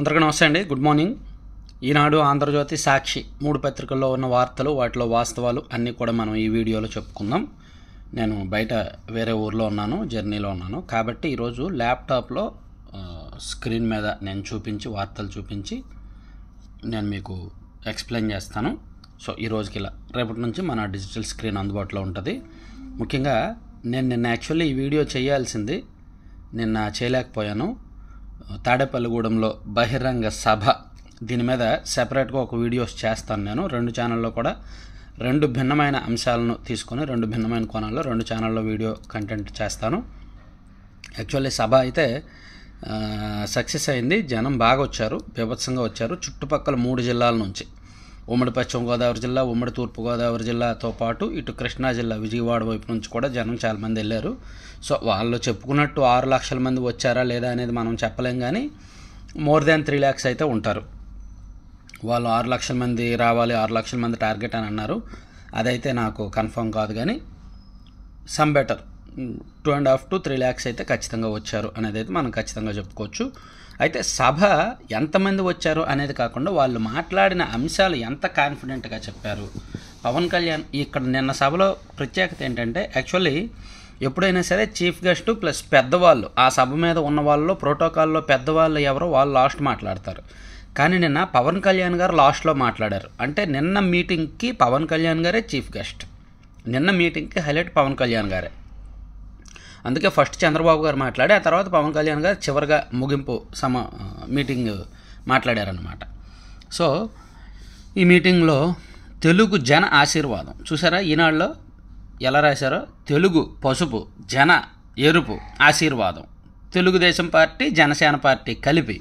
అందరికీ నమస్తే అండి గుడ్ మార్నింగ్ ఈనాడు ఆంధ్రజ్యోతి సాక్షి మూడు పత్రికల్లో ఉన్న వార్తలు వాటిలో వాస్తవాలు అన్నీ కూడా మనం ఈ వీడియోలో చెప్పుకుందాం నేను బయట వేరే ఊర్లో ఉన్నాను జర్నీలో ఉన్నాను కాబట్టి ఈరోజు ల్యాప్టాప్లో స్క్రీన్ మీద నేను చూపించి వార్తలు చూపించి నేను మీకు ఎక్స్ప్లెయిన్ చేస్తాను సో ఈ రోజుకి ఇలా రేపటి నుంచి మన డిజిటల్ స్క్రీన్ అందుబాటులో ఉంటుంది ముఖ్యంగా నేను నిన్న యాక్చువల్లీ ఈ వీడియో చేయాల్సింది నిన్న చేయలేకపోయాను తాడేపల్లిగూడెంలో బహిరంగ సభ దీని మీద సెపరేట్గా ఒక వీడియోస్ చేస్తాను నేను రెండు ఛానల్లో కూడా రెండు భిన్నమైన అంశాలను తీసుకొని రెండు భిన్నమైన కోణాల్లో రెండు ఛానల్లో వీడియో కంటెంట్ చేస్తాను యాక్చువల్లీ సభ అయితే సక్సెస్ అయింది జనం బాగా వచ్చారు బీభత్సంగా వచ్చారు చుట్టుపక్కల మూడు జిల్లాల నుంచి ఉమ్మడి పశ్చిమ గోదావరి జిల్లా ఉమ్మడి తూర్పు గోదావరి జిల్లాతో పాటు ఇటు కృష్ణా జిల్లా విజయవాడ వైపు నుంచి కూడా జనం చాలామంది వెళ్ళారు సో వాళ్ళు చెప్పుకున్నట్టు ఆరు లక్షల మంది వచ్చారా లేదా అనేది మనం చెప్పలేం కానీ మోర్ దాన్ త్రీ ల్యాక్స్ అయితే ఉంటారు వాళ్ళు ఆరు లక్షల మంది రావాలి ఆరు లక్షల మంది టార్గెట్ అని అన్నారు అదైతే నాకు కన్ఫర్మ్ కాదు కానీ some better two and half to three lakhs అయితే ఖచ్చితంగా వచ్చారు అనేది అయితే మనం ఖచ్చితంగా చెప్పుకోవచ్చు అయితే సభ ఎంతమంది వచ్చారు అనేది కాకుండా వాళ్ళు మాట్లాడిన అంశాలు ఎంత కాన్ఫిడెంట్గా చెప్పారు పవన్ కళ్యాణ్ ఇక్కడ నిన్న సభలో ప్రత్యేకత ఏంటంటే యాక్చువల్లీ ఎప్పుడైనా సరే చీఫ్ గెస్ట్ ప్లస్ పెద్దవాళ్ళు ఆ సభ మీద ఉన్న వాళ్ళు ప్రోటోకాల్లో పెద్దవాళ్ళు ఎవరో వాళ్ళు లాస్ట్ మాట్లాడతారు కానీ నిన్న పవన్ కళ్యాణ్ గారు లాస్ట్లో మాట్లాడారు అంటే నిన్న మీటింగ్కి పవన్ కళ్యాణ్ గారే చీఫ్ గెస్ట్ నిన్న మీటింగ్కి హైలైట్ పవన్ కళ్యాణ్ గారే అందుకే ఫస్ట్ చంద్రబాబు గారు మాట్లాడి ఆ తర్వాత పవన్ కళ్యాణ్ గారు చివరిగా ముగింపు సమ మీటింగ్ మాట్లాడారనమాట సో ఈ మీటింగ్లో తెలుగు జన ఆశీర్వాదం చూసారా ఈనాడులో ఎలా రాశారో తెలుగు పసుపు జన ఎరుపు ఆశీర్వాదం తెలుగుదేశం పార్టీ జనసేన పార్టీ కలిపి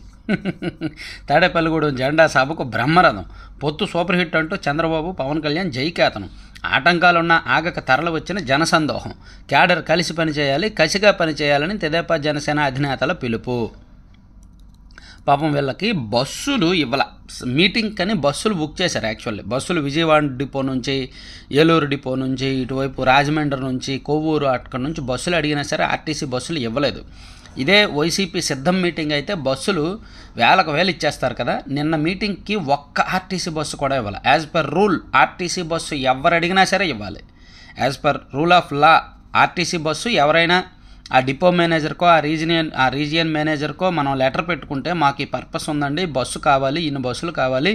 తాడేపల్లిగూడెం జెండా సభకు బ్రహ్మరథం పొత్తు సూపర్ హిట్ అంటూ చంద్రబాబు పవన్ కళ్యాణ్ జైకేతనం ఆటంకాలున్న ఆగక వచ్చిన జనసందోహం క్యాడర్ కలిసి పనిచేయాలి కసిగా పనిచేయాలని తెదేపా జనసేన అధినేతల పిలుపు పాపం వీళ్ళకి బస్సులు ఇవ్వాల మీటింగ్ కానీ బస్సులు బుక్ చేశారు యాక్చువల్లీ బస్సులు విజయవాడ డిపో నుంచి ఏలూరు డిపో నుంచి ఇటువైపు రాజమండ్రి నుంచి కొవ్వూరు అక్కడ నుంచి బస్సులు అడిగినా సరే ఆర్టీసీ బస్సులు ఇవ్వలేదు ఇదే వైసీపీ సిద్ధం మీటింగ్ అయితే బస్సులు వేలకు వేలు ఇచ్చేస్తారు కదా నిన్న మీటింగ్కి ఒక్క ఆర్టీసీ బస్సు కూడా ఇవ్వాలి as per rule RTC bus ఎవరు అడిగినా సరే ఇవ్వాలి as per rule of law RTC bus ఎవరైనా ఆ డిపో మేనేజర్కో ఆ రీజియన్ ఆ రీజియన్ మేనేజర్కో మనం లెటర్ పెట్టుకుంటే మాకు ఈ పర్పస్ ఉందండి బస్సు కావాలి ఇన్ని బస్సులు కావాలి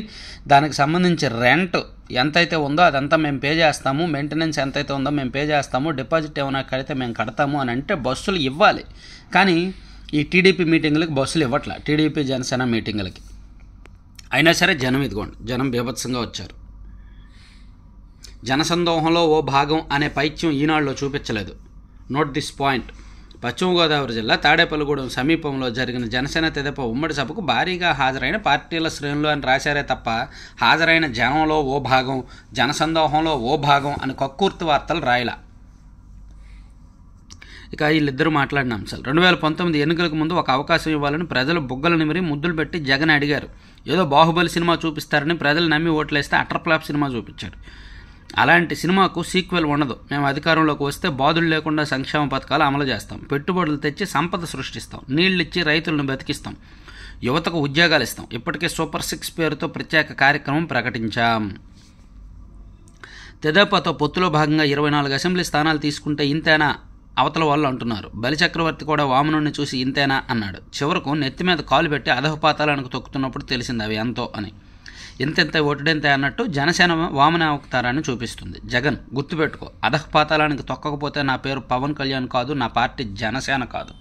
దానికి సంబంధించి రెంట్ ఎంతైతే ఉందో అదంతా మేము పే చేస్తాము మెయింటెనెన్స్ ఎంతైతే ఉందో మేము పే చేస్తాము డిపాజిట్ ఏమైనా కడితే మేము కడతాము అని అంటే బస్సులు ఇవ్వాలి కానీ ఈ టీడీపీ మీటింగ్లకి బస్సులు ఇవ్వట్ల టీడీపీ జనసేన మీటింగ్లకి అయినా సరే జనం ఇదిగోండి జనం బీభత్సంగా వచ్చారు జనసందోహంలో ఓ భాగం అనే పైత్యం ఈనాడులో చూపించలేదు నోట్ దిస్ పాయింట్ పశ్చిమ గోదావరి జిల్లా తాడేపల్లిగూడెం సమీపంలో జరిగిన జనసేన తెదప ఉమ్మడి సభకు భారీగా హాజరైన పార్టీల శ్రేణులు అని రాశారే తప్ప హాజరైన జనంలో ఓ భాగం జనసందోహంలో ఓ భాగం అని కక్కుర్తి వార్తలు రాయల ఇక వీళ్ళిద్దరూ మాట్లాడిన అంశాలు రెండు వేల పంతొమ్మిది ఎన్నికలకు ముందు ఒక అవకాశం ఇవ్వాలని ప్రజలు బుగ్గలు నిమిరి ముద్దులు పెట్టి జగన్ అడిగారు ఏదో బాహుబలి సినిమా చూపిస్తారని ప్రజలు నమ్మి ఓట్లేస్తే అటర్ ఫ్లాప్ సినిమా చూపించారు అలాంటి సినిమాకు సీక్వెల్ ఉండదు మేము అధికారంలోకి వస్తే బాధులు లేకుండా సంక్షేమ పథకాలు అమలు చేస్తాం పెట్టుబడులు తెచ్చి సంపద సృష్టిస్తాం నీళ్ళిచ్చి రైతులను బతికిస్తాం యువతకు ఉద్యోగాలు ఇస్తాం ఇప్పటికే సూపర్ సిక్స్ పేరుతో ప్రత్యేక కార్యక్రమం ప్రకటించాం తెదేపాతో పొత్తులో భాగంగా ఇరవై నాలుగు అసెంబ్లీ స్థానాలు తీసుకుంటే ఇంతేనా అవతల వాళ్ళు అంటున్నారు బలిచక్రవర్తి కూడా వామనుణ్ణి చూసి ఇంతేనా అన్నాడు చివరకు నెత్తి మీద కాలు పెట్టి అధహపాతాలను తొక్కుతున్నప్పుడు తెలిసింది అవి ఎంతో అని ఎంతెంత ఒటిడెంత అన్నట్టు జనసేన వామన అవుతారని చూపిస్తుంది జగన్ గుర్తుపెట్టుకో అధఃపాతాలానికి తొక్కకపోతే నా పేరు పవన్ కళ్యాణ్ కాదు నా పార్టీ జనసేన కాదు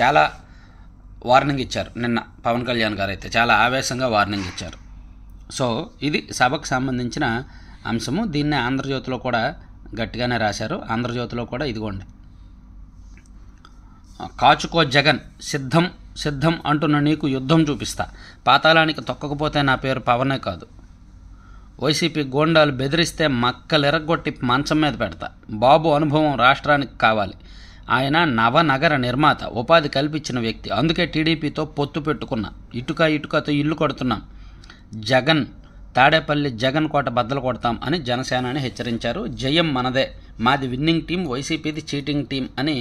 చాలా వార్నింగ్ ఇచ్చారు నిన్న పవన్ కళ్యాణ్ గారు అయితే చాలా ఆవేశంగా వార్నింగ్ ఇచ్చారు సో ఇది సభకు సంబంధించిన అంశము దీన్నే ఆంధ్రజ్యోతిలో కూడా గట్టిగానే రాశారు ఆంధ్రజ్యోతిలో కూడా ఇదిగోండి కాచుకో జగన్ సిద్ధం సిద్ధం అంటున్న నీకు యుద్ధం చూపిస్తా పాతాళానికి తొక్కకపోతే నా పేరు పవనే కాదు వైసీపీ గోండాలు బెదిరిస్తే మక్కలెరగొట్టి మంచం మీద పెడతా బాబు అనుభవం రాష్ట్రానికి కావాలి ఆయన నవనగర నిర్మాత ఉపాధి కల్పించిన వ్యక్తి అందుకే టీడీపీతో పొత్తు పెట్టుకున్నా ఇటుక ఇటుకతో ఇల్లు కొడుతున్నాం జగన్ తాడేపల్లి జగన్ కోట బద్దలు కొడతాం అని జనసేనాని హెచ్చరించారు జయం మనదే మాది విన్నింగ్ టీం వైసీపీది చీటింగ్ టీం అని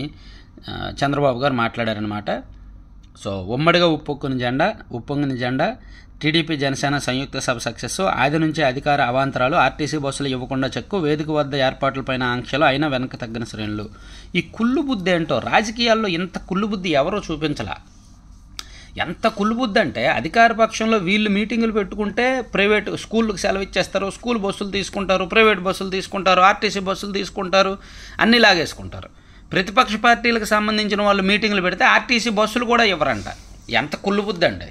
చంద్రబాబు గారు మాట్లాడారనమాట సో ఉమ్మడిగా ఉప్పొక్కున జెండా ఉప్పొంగిన జెండా టీడీపీ జనసేన సంయుక్త సభ సక్సెస్ ఆది నుంచి అధికార అవాంతరాలు ఆర్టీసీ బస్సులు ఇవ్వకుండా చెక్కు వేదిక వద్ద ఏర్పాట్లపైన ఆంక్షలు అయినా వెనక తగ్గిన శ్రేణులు ఈ కుళ్ళు బుద్ధి ఏంటో రాజకీయాల్లో ఇంత కుళ్ళు బుద్ధి ఎవరో చూపించాల ఎంత కుళ్ళు బుద్ధి అంటే అధికార పక్షంలో వీళ్ళు మీటింగులు పెట్టుకుంటే ప్రైవేట్ స్కూళ్ళకి సెలవు ఇచ్చేస్తారు స్కూల్ బస్సులు తీసుకుంటారు ప్రైవేట్ బస్సులు తీసుకుంటారు ఆర్టీసీ బస్సులు తీసుకుంటారు అన్నీ లాగేసుకుంటారు ప్రతిపక్ష పార్టీలకు సంబంధించిన వాళ్ళు మీటింగ్లు పెడితే ఆర్టీసీ బస్సులు కూడా ఇవ్వరంట ఎంత అండి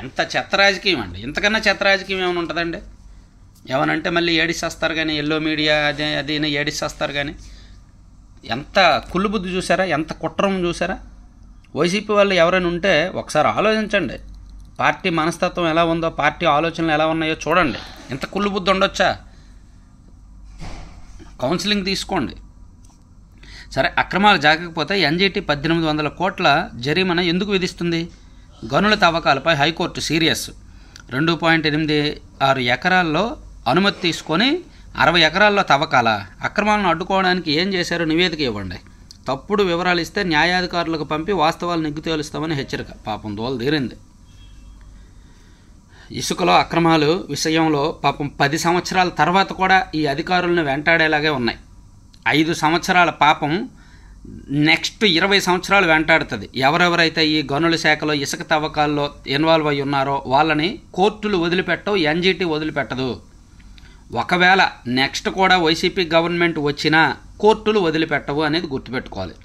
ఎంత చెత్త రాజకీయం అండి ఇంతకన్నా చెత్త రాజకీయం ఏమైనా ఉంటుందండి ఏమనంటే మళ్ళీ ఏడిసేస్తారు కానీ ఎల్లో మీడియా అదే అది ఏడిసేస్తారు కానీ ఎంత కుళ్ళుబుద్ధి చూసారా ఎంత కుట్రం చూసారా వైసీపీ వాళ్ళు ఎవరైనా ఉంటే ఒకసారి ఆలోచించండి పార్టీ మనస్తత్వం ఎలా ఉందో పార్టీ ఆలోచనలు ఎలా ఉన్నాయో చూడండి ఎంత కుళ్ళుబుద్ధి ఉండొచ్చా కౌన్సిలింగ్ తీసుకోండి సరే అక్రమాలు జరగకపోతే ఎన్జీటీ పద్దెనిమిది వందల కోట్ల జరిమానా ఎందుకు విధిస్తుంది గనుల తవ్వకాలపై హైకోర్టు సీరియస్ రెండు పాయింట్ ఎనిమిది ఆరు ఎకరాల్లో అనుమతి తీసుకొని అరవై ఎకరాల్లో తవ్వకాల అక్రమాలను అడ్డుకోవడానికి ఏం చేశారో నివేదిక ఇవ్వండి తప్పుడు వివరాలు ఇస్తే న్యాయాధికారులకు పంపి వాస్తవాలు నెగ్గు తేలుస్తామని హెచ్చరిక పాపం దోలు తీరింది ఇసుకలో అక్రమాలు విషయంలో పాపం పది సంవత్సరాల తర్వాత కూడా ఈ అధికారులను వెంటాడేలాగే ఉన్నాయి ఐదు సంవత్సరాల పాపం నెక్స్ట్ ఇరవై సంవత్సరాలు వెంటాడుతుంది ఎవరెవరైతే ఈ గనుల శాఖలో ఇసుక తవ్వకాల్లో ఇన్వాల్వ్ అయి ఉన్నారో వాళ్ళని కోర్టులు వదిలిపెట్టవు ఎన్జిటి వదిలిపెట్టదు ఒకవేళ నెక్స్ట్ కూడా వైసీపీ గవర్నమెంట్ వచ్చినా కోర్టులు వదిలిపెట్టవు అనేది గుర్తుపెట్టుకోవాలి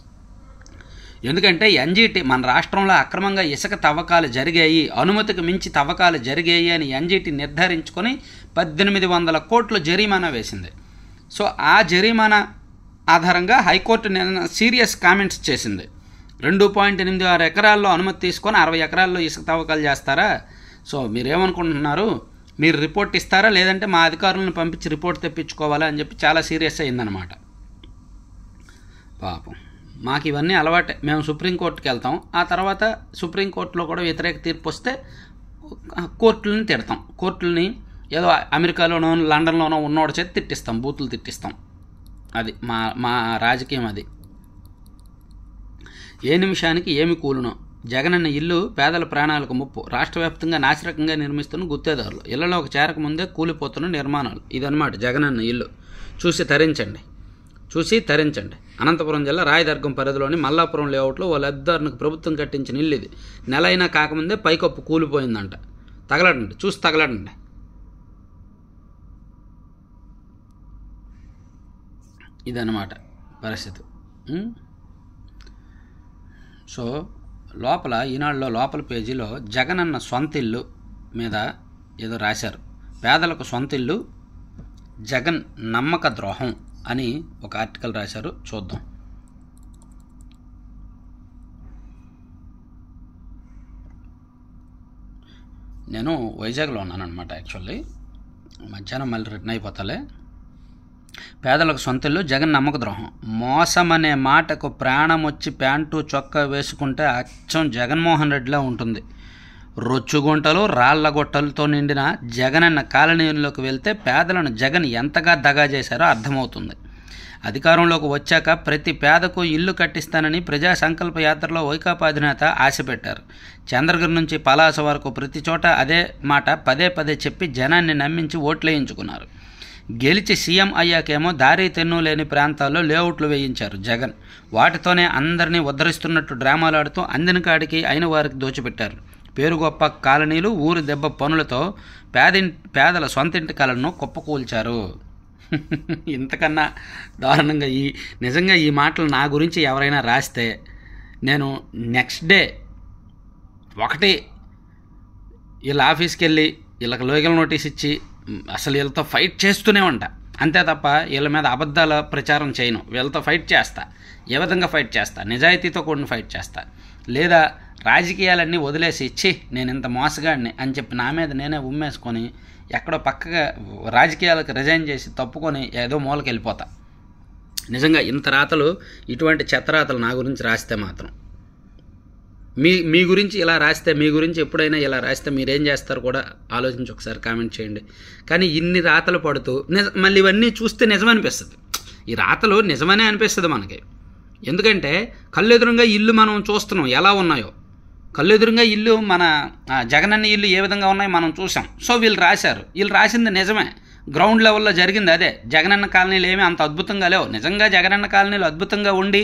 ఎందుకంటే ఎన్జీటీ మన రాష్ట్రంలో అక్రమంగా ఇసుక తవ్వకాలు జరిగాయి అనుమతికి మించి తవ్వకాలు జరిగాయి అని ఎన్జీటీ నిర్ధారించుకొని పద్దెనిమిది వందల కోట్లు జరిమానా వేసింది సో ఆ జరిమానా ఆధారంగా హైకోర్టు నిన్న సీరియస్ కామెంట్స్ చేసింది రెండు పాయింట్ ఎనిమిది ఆరు ఎకరాల్లో అనుమతి తీసుకొని అరవై ఎకరాల్లో ఇసుక తవ్వకాలు చేస్తారా సో మీరేమనుకుంటున్నారు మీరు రిపోర్ట్ ఇస్తారా లేదంటే మా అధికారులను పంపించి రిపోర్ట్ తెప్పించుకోవాలా అని చెప్పి చాలా సీరియస్ అయిందనమాట పాపం మాకు ఇవన్నీ అలవాటే మేము సుప్రీంకోర్టుకి వెళ్తాం ఆ తర్వాత సుప్రీంకోర్టులో కూడా వ్యతిరేక తీర్పు వస్తే కోర్టులను తిడతాం కోర్టులని ఏదో అమెరికాలోనో లండన్లోనో ఉన్నోడ చేతి తిట్టిస్తాం బూతులు తిట్టిస్తాం అది మా మా రాజకీయం అది ఏ నిమిషానికి ఏమి కూలునో జగనన్న ఇల్లు పేదల ప్రాణాలకు ముప్పు రాష్ట్ర వ్యాప్తంగా నాశరకంగా నిర్మిస్తున్న గుత్తేదారులు ఇళ్లలో చేరక చేరకముందే కూలిపోతున్న నిర్మాణాలు ఇదన్నమాట జగనన్న ఇల్లు చూసి తరించండి చూసి తరించండి అనంతపురం జిల్లా రాయదర్గం పరిధిలోని మల్లాపురం లేఅవుట్లో ఓ లబ్ధిదారునికి ప్రభుత్వం కట్టించిన ఇల్లు ఇది నెల అయినా కాకముందే పైకప్పు కూలిపోయిందంట తగలడండి చూసి తగలడండి ఇదన్నమాట పరిస్థితి సో లోపల ఈనాడులో లోపల పేజీలో జగన్ అన్న సొంత ఇల్లు మీద ఏదో రాశారు పేదలకు సొంత ఇల్లు జగన్ నమ్మక ద్రోహం అని ఒక ఆర్టికల్ రాశారు చూద్దాం నేను వైజాగ్లో ఉన్నాను అనమాట యాక్చువల్లీ మధ్యాహ్నం మళ్ళీ రిటర్న్ అయిపోతాలే పేదలకు ఇల్లు జగన్ నమ్మక ద్రోహం మోసం అనే మాటకు ప్రాణం వచ్చి ప్యాంటు చొక్కా వేసుకుంటే అచ్చం జగన్మోహన్ రెడ్డిలా ఉంటుంది రొచ్చుగుంటలు రాళ్లగొట్టలతో నిండిన జగనన్న కాలనీలోకి వెళ్తే పేదలను జగన్ ఎంతగా దగా చేశారో అర్థమవుతుంది అధికారంలోకి వచ్చాక ప్రతి పేదకు ఇల్లు కట్టిస్తానని ప్రజా సంకల్ప యాత్రలో వైకాపా అధినేత ఆశపెట్టారు చంద్రగిరి నుంచి పలాస వరకు ప్రతి చోట అదే మాట పదే పదే చెప్పి జనాన్ని నమ్మించి ఓట్లేయించుకున్నారు గెలిచి సీఎం అయ్యాకేమో దారి తెన్ను లేని ప్రాంతాల్లో లేఅవుట్లు వేయించారు జగన్ వాటితోనే అందరినీ ఉద్ధరిస్తున్నట్టు ఆడుతూ అందిన కాడికి అయిన వారికి దోచిపెట్టారు పేరు గొప్ప కాలనీలు ఊరు దెబ్బ పనులతో పేదిం పేదల సొంతింటి కళను కుప్పకూల్చారు ఇంతకన్నా దారుణంగా ఈ నిజంగా ఈ మాటలు నా గురించి ఎవరైనా రాస్తే నేను నెక్స్ట్ డే ఒకటి వీళ్ళ ఆఫీస్కి వెళ్ళి వీళ్ళకి లోకల్ నోటీస్ ఇచ్చి అసలు వీళ్ళతో ఫైట్ చేస్తూనే ఉంటా అంతే తప్ప వీళ్ళ మీద అబద్ధాల ప్రచారం చేయను వీళ్ళతో ఫైట్ చేస్తా ఏ విధంగా ఫైట్ చేస్తా నిజాయితీతో కూడిన ఫైట్ చేస్తా లేదా రాజకీయాలన్నీ వదిలేసి ఇచ్చి నేను ఇంత మోసగాడిని అని చెప్పి నా మీద నేనే ఉమ్మేసుకొని ఎక్కడో పక్కగా రాజకీయాలకు రిజైన్ చేసి తప్పుకొని ఏదో మూలకి వెళ్ళిపోతా నిజంగా ఇంత రాతలు ఇటువంటి చెత్తరాతలు నా గురించి రాస్తే మాత్రం మీ మీ గురించి ఇలా రాస్తే మీ గురించి ఎప్పుడైనా ఇలా రాస్తే మీరేం చేస్తారు కూడా ఆలోచించి ఒకసారి కామెంట్ చేయండి కానీ ఇన్ని రాతలు పడుతూ మళ్ళీ ఇవన్నీ చూస్తే నిజమనిపిస్తుంది ఈ రాతలు నిజమనే అనిపిస్తుంది మనకి ఎందుకంటే కళ్ళెదురుగా ఇల్లు మనం చూస్తున్నాం ఎలా ఉన్నాయో కళ్ళెదురుగా ఇల్లు మన జగనన్న ఇల్లు ఏ విధంగా ఉన్నాయో మనం చూసాం సో వీళ్ళు రాశారు వీళ్ళు రాసింది నిజమే గ్రౌండ్ లెవెల్లో జరిగింది అదే జగనన్న కాలనీలు ఏమీ అంత అద్భుతంగా లేవు నిజంగా జగనన్న కాలనీలు అద్భుతంగా ఉండి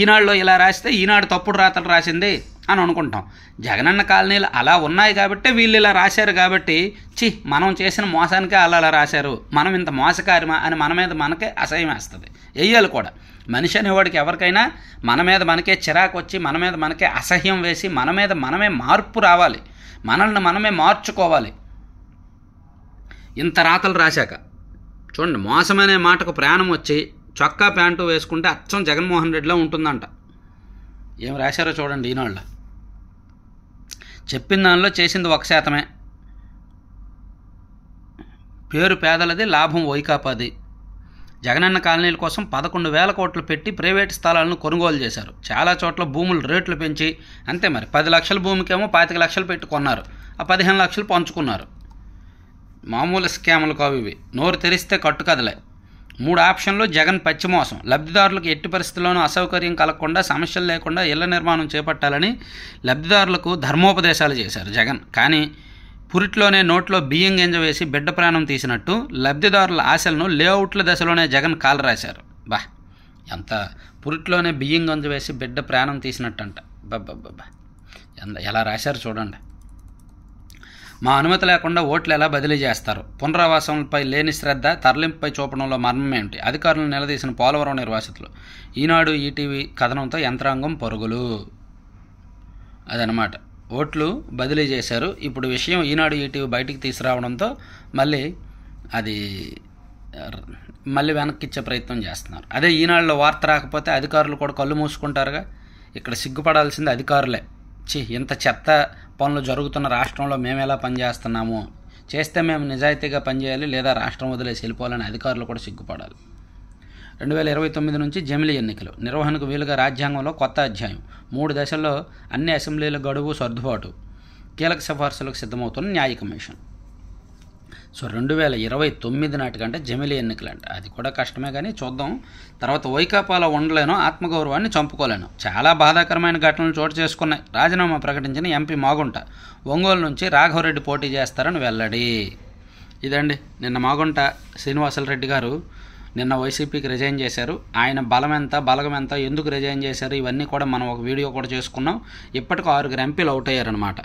ఈనాడులో ఇలా రాస్తే ఈనాడు తప్పుడు రాతలు రాసింది అని అనుకుంటాం జగనన్న కాలనీలు అలా ఉన్నాయి కాబట్టి వీళ్ళు ఇలా రాశారు కాబట్టి చి మనం చేసిన మోసానికే అలా అలా రాశారు మనం ఇంత మోసకారిమా అని మన మీద మనకే అసహ్యం వేస్తుంది వెయ్యాలి కూడా మనిషి అనేవాడికి ఎవరికైనా మన మీద మనకే చిరాకు వచ్చి మన మీద మనకే అసహ్యం వేసి మన మీద మనమే మార్పు రావాలి మనల్ని మనమే మార్చుకోవాలి ఇంత రాతలు రాశాక చూడండి మోసమనే మాటకు ప్రాణం వచ్చి చొక్కా ప్యాంటు వేసుకుంటే అచ్చం జగన్మోహన్ రెడ్డిలో ఉంటుందంట ఏం రాశారో చూడండి ఈనాళ్ళ చెప్పిన దానిలో చేసింది ఒక శాతమే పేరు పేదలది లాభం వైకాపాది జగనన్న కాలనీల కోసం పదకొండు వేల కోట్లు పెట్టి ప్రైవేట్ స్థలాలను కొనుగోలు చేశారు చాలా చోట్ల భూములు రేట్లు పెంచి అంతే మరి పది లక్షల భూమికేమో పాతిక లక్షలు పెట్టుకున్నారు ఆ పదిహేను లక్షలు పంచుకున్నారు మామూలు స్కాములు కావు ఇవి నోరు తెరిస్తే కట్టుకదలే మూడు ఆప్షన్లు జగన్ పచ్చిమోసం లబ్ధిదారులకు ఎట్టి పరిస్థితుల్లోనూ అసౌకర్యం కలగకుండా సమస్యలు లేకుండా ఇళ్ల నిర్మాణం చేపట్టాలని లబ్ధిదారులకు ధర్మోపదేశాలు చేశారు జగన్ కానీ పురిట్లోనే నోట్లో బియ్యం గింజ వేసి బిడ్డ ప్రాణం తీసినట్టు లబ్ధిదారుల ఆశలను లేఅవుట్ల దశలోనే జగన్ కాలు రాశారు బా ఎంత పురిట్లోనే బియ్యం గింజ వేసి బిడ్డ ప్రాణం తీసినట్టు అంట బాబా ఎలా రాశారు చూడండి మా అనుమతి లేకుండా ఓట్లు ఎలా బదిలీ చేస్తారు పునరావాసంపై లేని శ్రద్ధ తరలింపుపై చూపడంలో మర్మమేంటి అధికారులను నిలదీసిన పోలవరం నిర్వాసితులు ఈనాడు ఈటీవీ కథనంతో యంత్రాంగం పరుగులు అదనమాట ఓట్లు బదిలీ చేశారు ఇప్పుడు విషయం ఈనాడు ఈటీవీ బయటికి తీసుకురావడంతో మళ్ళీ అది మళ్ళీ వెనక్కిచ్చే ప్రయత్నం చేస్తున్నారు అదే ఈనాడులో వార్త రాకపోతే అధికారులు కూడా కళ్ళు మూసుకుంటారుగా ఇక్కడ సిగ్గుపడాల్సింది అధికారులే చి ఇంత చెత్త పనులు జరుగుతున్న రాష్ట్రంలో మేము ఎలా పనిచేస్తున్నాము చేస్తే మేము నిజాయితీగా పనిచేయాలి లేదా రాష్ట్రం వదిలేసి వెళ్ళిపోవాలని అధికారులు కూడా సిగ్గుపడాలి రెండు వేల ఇరవై తొమ్మిది నుంచి జమిలి ఎన్నికలు నిర్వహణకు వీలుగా రాజ్యాంగంలో కొత్త అధ్యాయం మూడు దశల్లో అన్ని అసెంబ్లీల గడువు సర్దుబాటు కీలక సిఫార్సులకు సిద్ధమవుతున్న న్యాయ కమిషన్ సో రెండు వేల ఇరవై తొమ్మిది నాటికంటే జమిలీ ఎన్నికలంట అది కూడా కష్టమే కానీ చూద్దాం తర్వాత వైకాపాలో ఉండలేను ఆత్మగౌరవాన్ని చంపుకోలేను చాలా బాధాకరమైన ఘటనలు చోటు చేసుకున్నాయి రాజీనామా ప్రకటించిన ఎంపీ మాగుంట ఒంగోలు నుంచి రాఘవరెడ్డి పోటీ చేస్తారని వెల్లడి ఇదండి నిన్న మాగుంట రెడ్డి గారు నిన్న వైసీపీకి రిజైన్ చేశారు ఆయన బలం ఎంత బలగం ఎంత ఎందుకు రిజైన్ చేశారు ఇవన్నీ కూడా మనం ఒక వీడియో కూడా చేసుకున్నాం ఇప్పటికీ ఆరుగురు ఎంపీలు అవుట్ అయ్యారనమాట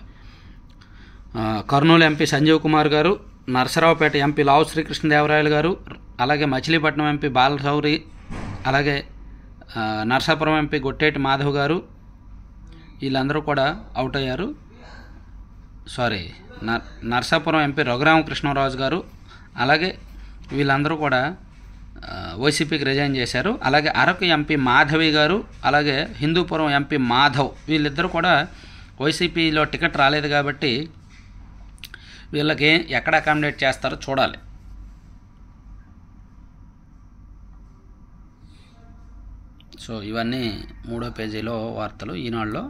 కర్నూలు ఎంపీ సంజీవ్ కుమార్ గారు నరసరావుపేట ఎంపీ లావు శ్రీకృష్ణదేవరాయలు గారు అలాగే మచిలీపట్నం ఎంపీ బాలశౌరి అలాగే నరసాపురం ఎంపీ గొట్టేటి మాధవ్ గారు వీళ్ళందరూ కూడా అవుట్ అయ్యారు సారీ నరసాపురం ఎంపీ రఘురామకృష్ణరాజు గారు అలాగే వీళ్ళందరూ కూడా వైసీపీకి రిజైన్ చేశారు అలాగే అరకు ఎంపీ మాధవి గారు అలాగే హిందూపురం ఎంపీ మాధవ్ వీళ్ళిద్దరూ కూడా వైసీపీలో టికెట్ రాలేదు కాబట్టి వీళ్ళకి ఎక్కడ అకామిడేట్ చేస్తారో చూడాలి సో ఇవన్నీ మూడో పేజీలో వార్తలు ఈనాడులో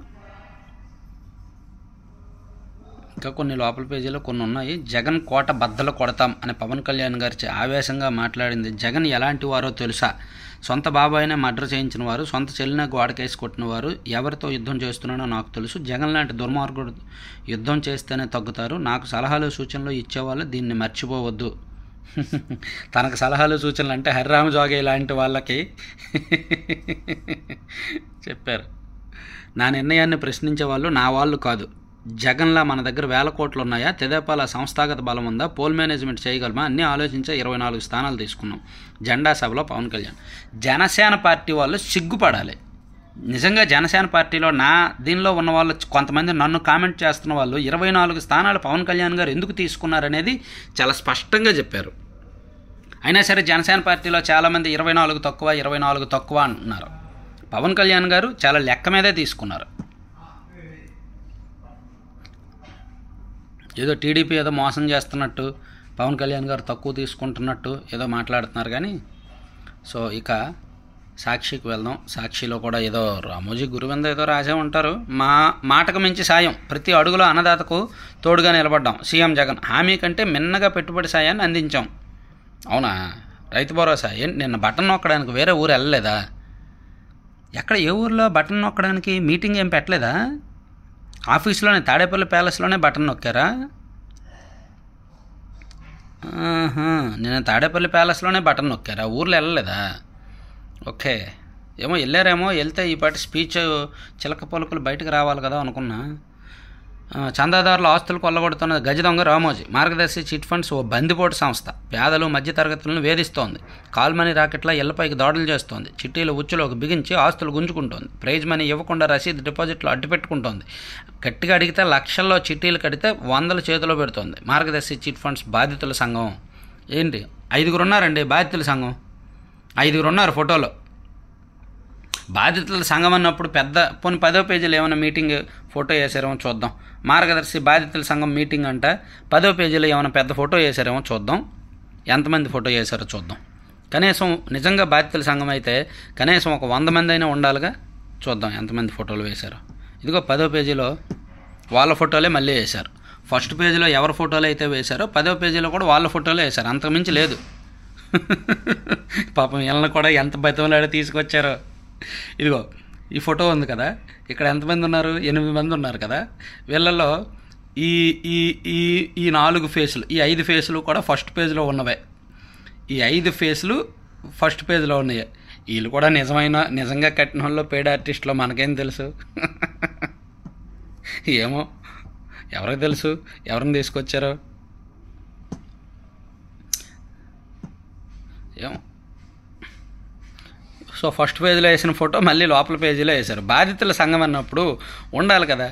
ఇంకా కొన్ని లోపల పేజీలో కొన్ని ఉన్నాయి జగన్ కోట బద్దలు కొడతాం అని పవన్ కళ్యాణ్ గారి ఆవేశంగా మాట్లాడింది జగన్ ఎలాంటి వారో తెలుసా సొంత బాబాయ్నే మర్డర్ చేయించిన వారు సొంత చెల్లిన గోడకేసి కొట్టిన వారు ఎవరితో యుద్ధం చేస్తున్నాడో నాకు తెలుసు జగన్ లాంటి దుర్మార్గుడు యుద్ధం చేస్తేనే తగ్గుతారు నాకు సలహాలు సూచనలు ఇచ్చేవాళ్ళు దీన్ని మర్చిపోవద్దు తనకు సలహాలు సూచనలు అంటే హరిరామ జాగే ఇలాంటి వాళ్ళకి చెప్పారు నా నిర్ణయాన్ని ప్రశ్నించే వాళ్ళు నా వాళ్ళు కాదు జగన్లా మన దగ్గర వేల కోట్లు ఉన్నాయా తెదేపాల సంస్థాగత బలం ఉందా పోల్ మేనేజ్మెంట్ చేయగలమా అన్నీ ఆలోచించే ఇరవై నాలుగు స్థానాలు తీసుకున్నాం జెండా సభలో పవన్ కళ్యాణ్ జనసేన పార్టీ వాళ్ళు సిగ్గుపడాలి నిజంగా జనసేన పార్టీలో నా దీనిలో ఉన్న వాళ్ళు కొంతమంది నన్ను కామెంట్ చేస్తున్న వాళ్ళు ఇరవై నాలుగు స్థానాలు పవన్ కళ్యాణ్ గారు ఎందుకు తీసుకున్నారనేది చాలా స్పష్టంగా చెప్పారు అయినా సరే జనసేన పార్టీలో చాలామంది ఇరవై నాలుగు తక్కువ ఇరవై నాలుగు తక్కువ అంటున్నారు పవన్ కళ్యాణ్ గారు చాలా లెక్క మీదే తీసుకున్నారు ఏదో టీడీపీ ఏదో మోసం చేస్తున్నట్టు పవన్ కళ్యాణ్ గారు తక్కువ తీసుకుంటున్నట్టు ఏదో మాట్లాడుతున్నారు కానీ సో ఇక సాక్షికి వెళ్దాం సాక్షిలో కూడా ఏదో రామోజీ గురువింద ఏదో రాసే ఉంటారు మా మాటకు మించి సాయం ప్రతి అడుగులో అన్నదాతకు తోడుగా నిలబడ్డాం సీఎం జగన్ హామీ కంటే మిన్నగా పెట్టుబడి సాయాన్ని అందించాం అవునా రైతు భరోసా ఏంటి నిన్న బటన్ నొక్కడానికి వేరే ఊరు వెళ్ళలేదా ఎక్కడ ఏ ఊర్లో బటన్ నొక్కడానికి మీటింగ్ ఏం పెట్టలేదా ఆఫీస్లోనే తాడేపల్లి ప్యాలెస్లోనే బటన్ నొక్కారా నేను తాడేపల్లి ప్యాలెస్లోనే బటన్ నొక్కారా ఊర్లో వెళ్ళలేదా ఓకే ఏమో వెళ్ళారేమో వెళ్తే ఈ పాటి స్పీచ్ చిలక పలుకులు బయటకు రావాలి కదా అనుకున్నా చందాదారుల ఆస్తులు కొల్లగొడుతున్న గజ దొంగ రామోజీ మార్గదర్శి చిట్ ఫండ్స్ ఓ బందిపోటు సంస్థ పేదలు మధ్యతరగతులను వేధిస్తోంది కాల్ మనీ రాకెట్ల ఇళ్లపైకి దాడులు చేస్తోంది చిట్టీలు ఉచ్చులోకి బిగించి ఆస్తులు గుంజుకుంటోంది ప్రైజ్ మనీ ఇవ్వకుండా రసీదు డిపాజిట్లు అడ్డుపెట్టుకుంటోంది గట్టిగా అడిగితే లక్షల్లో చిట్టీలు కడితే వందల చేతిలో పెడుతోంది మార్గదర్శి చిట్ ఫండ్స్ బాధితుల సంఘం ఏంటి ఐదుగురు ఉన్నారండి బాధితుల సంఘం ఐదుగురు ఉన్నారు ఫోటోలో బాధితుల సంఘం అన్నప్పుడు పెద్ద పోని పదో పేజీలు ఏమైనా మీటింగ్ ఫోటో వేసారేమో చూద్దాం మార్గదర్శి బాధితుల సంఘం మీటింగ్ అంట పదో పేజీలో ఏమైనా పెద్ద ఫోటో వేసారేమో చూద్దాం ఎంతమంది ఫోటో వేశారో చూద్దాం కనీసం నిజంగా బాధితుల సంఘం అయితే కనీసం ఒక వంద మంది అయినా ఉండాలిగా చూద్దాం ఎంతమంది ఫోటోలు వేశారు ఇదిగో పదో పేజీలో వాళ్ళ ఫోటోలే మళ్ళీ వేశారు ఫస్ట్ పేజీలో ఎవరి ఫోటోలు అయితే వేశారో పదో పేజీలో కూడా వాళ్ళ ఫోటోలే వేశారు అంతకుమించి లేదు పాపం వీళ్ళని కూడా ఎంత బతిమలాడి తీసుకొచ్చారో ఇదిగో ఈ ఫోటో ఉంది కదా ఇక్కడ ఎంతమంది ఉన్నారు ఎనిమిది మంది ఉన్నారు కదా వీళ్ళలో ఈ ఈ ఈ ఈ నాలుగు ఫేస్లు ఈ ఐదు ఫేస్లు కూడా ఫస్ట్ పేజ్లో ఉన్నవే ఈ ఐదు ఫేస్లు ఫస్ట్ పేజ్లో ఉన్నాయి వీళ్ళు కూడా నిజమైన నిజంగా కట్టిన వాళ్ళు పేడ ఆర్టిస్ట్లో మనకేం తెలుసు ఏమో ఎవరికి తెలుసు ఎవరిని తీసుకొచ్చారో సో ఫస్ట్ పేజీలో వేసిన ఫోటో మళ్ళీ లోపల పేజీలో వేశారు బాధితుల సంఘం అన్నప్పుడు ఉండాలి కదా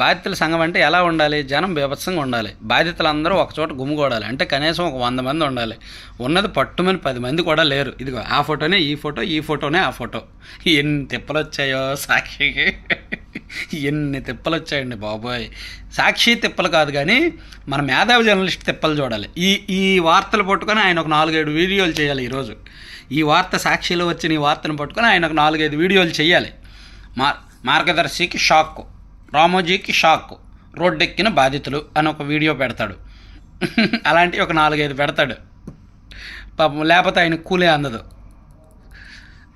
బాధితుల సంఘం అంటే ఎలా ఉండాలి జనం బీభత్సంగా ఉండాలి బాధితులందరూ ఒకచోట గుమ్ముగూడాలి అంటే కనీసం ఒక వంద మంది ఉండాలి ఉన్నది పట్టుమని పది మంది కూడా లేరు ఇదిగో ఆ ఫోటోనే ఈ ఫోటో ఈ ఫోటోనే ఆ ఫోటో ఎన్ని తిప్పలు వచ్చాయో సాక్షికి ఎన్ని తిప్పలు వచ్చాయండి బాబోయ్ సాక్షి తిప్పలు కాదు కానీ మన మేధావి జర్నలిస్ట్ తిప్పలు చూడాలి ఈ ఈ వార్తలు పట్టుకొని ఆయన ఒక నాలుగైదు వీడియోలు చేయాలి ఈరోజు ఈ వార్త సాక్షిలో వచ్చిన ఈ వార్తను పట్టుకొని ఆయన ఒక నాలుగైదు వీడియోలు చేయాలి మా మార్గదర్శికి షాక్ రామోజీకి షాక్ రోడ్డెక్కిన బాధితులు అని ఒక వీడియో పెడతాడు అలాంటి ఒక నాలుగైదు పెడతాడు పాపం లేకపోతే ఆయన కూలే అందదు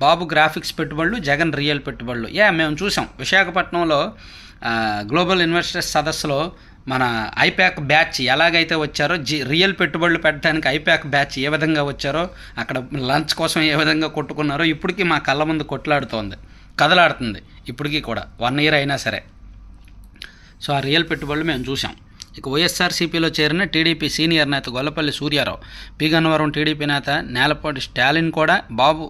బాబు గ్రాఫిక్స్ పెట్టుబడులు జగన్ రియల్ పెట్టుబడులు ఏ మేము చూసాం విశాఖపట్నంలో గ్లోబల్ ఇన్వెస్టర్స్ సదస్సులో మన ఐప్యాక్ బ్యాచ్ ఎలాగైతే వచ్చారో జి రియల్ పెట్టుబడులు పెట్టడానికి ఐప్యాక్ బ్యాచ్ ఏ విధంగా వచ్చారో అక్కడ లంచ్ కోసం ఏ విధంగా కొట్టుకున్నారో ఇప్పటికీ మా కళ్ళ ముందు కొట్లాడుతోంది కదలాడుతుంది ఇప్పటికీ కూడా వన్ ఇయర్ అయినా సరే సో ఆ రియల్ పెట్టుబడులు మేము చూసాం ఇక వైఎస్ఆర్సీపీలో చేరిన టీడీపీ సీనియర్ నేత గొల్లపల్లి సూర్యారావు పి గన్నవరం టీడీపీ నేత నేలపాటి స్టాలిన్ కూడా బాబు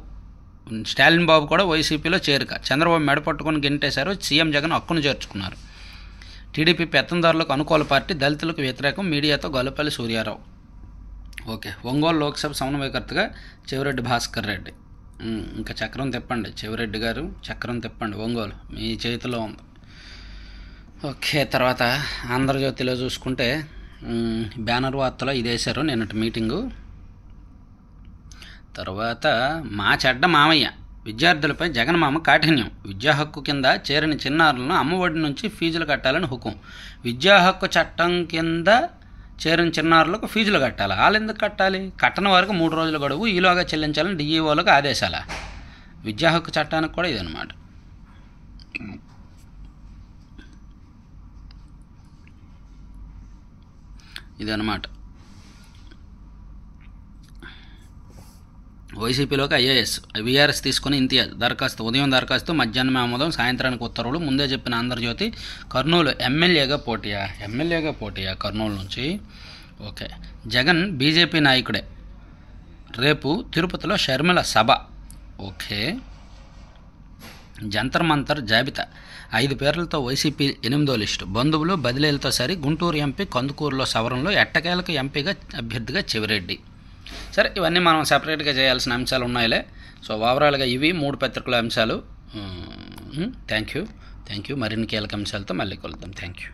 స్టాలిన్ బాబు కూడా వైసీపీలో చేరిక చంద్రబాబు మెడపట్టుకుని గింటేశారు సీఎం జగన్ హక్కును చేర్చుకున్నారు టీడీపీ పెత్తందారులకు అనుకూల పార్టీ దళితులకు వ్యతిరేకం మీడియాతో గొల్లపల్లి సూర్యారావు ఓకే ఒంగోలు లోక్సభ సమన్వయకర్తగా చెవిరెడ్డి భాస్కర్ రెడ్డి ఇంకా చక్రం తిప్పండి చెవిరెడ్డి గారు చక్రం తిప్పండి ఒంగోలు మీ చేతిలో ఉంది ఓకే తర్వాత ఆంధ్రజ్యోతిలో చూసుకుంటే బ్యానర్ వార్తలో ఇది వేశారు నిన్నటి మీటింగు తర్వాత మా చెడ్డ మామయ్య విద్యార్థులపై జగన్ మామ కాఠిన్యం విద్యా హక్కు కింద చేరిన చిన్నారులను అమ్మఒడి నుంచి ఫీజులు కట్టాలని హుకుం విద్యా హక్కు చట్టం కింద చేరిన చిన్నారులకు ఫీజులు కట్టాలి వాళ్ళు ఎందుకు కట్టాలి కట్టని వరకు మూడు రోజుల గడువు ఈలోగా చెల్లించాలని డిఈఓలకు ఆదేశాల విద్యా హక్కు చట్టానికి కూడా ఇదనమాట ఇది అనమాట వైసీపీలోకి ఐఏఎస్ వీఆర్ఎస్ తీసుకుని ఇంతియాజ్ దరఖాస్తు ఉదయం దరఖాస్తు మధ్యాహ్నం ఆమోదం సాయంత్రానికి ఉత్తర్వులు ముందే చెప్పిన ఆంధ్రజ్యోతి కర్నూలు ఎమ్మెల్యేగా పోటీయా ఎమ్మెల్యేగా పోటీయా కర్నూలు నుంచి ఓకే జగన్ బీజేపీ నాయకుడే రేపు తిరుపతిలో షర్మిల సభ ఓకే జంతర్ మంతర్ జాబితా ఐదు పేర్లతో వైసీపీ ఎనిమిదో లిస్టు బంధువులు బదిలీలతో సరి గుంటూరు ఎంపీ కందుకూరులో సవరంలో ఎట్టకేలకు ఎంపీగా అభ్యర్థిగా చెవిరెడ్డి సరే ఇవన్నీ మనం సపరేట్గా చేయాల్సిన అంశాలు ఉన్నాయిలే సో ఓవరాల్గా ఇవి మూడు పత్రికల అంశాలు థ్యాంక్ యూ థ్యాంక్ యూ మరిన్ని కీలక అంశాలతో మళ్ళీ కలుద్దాం థ్యాంక్ యూ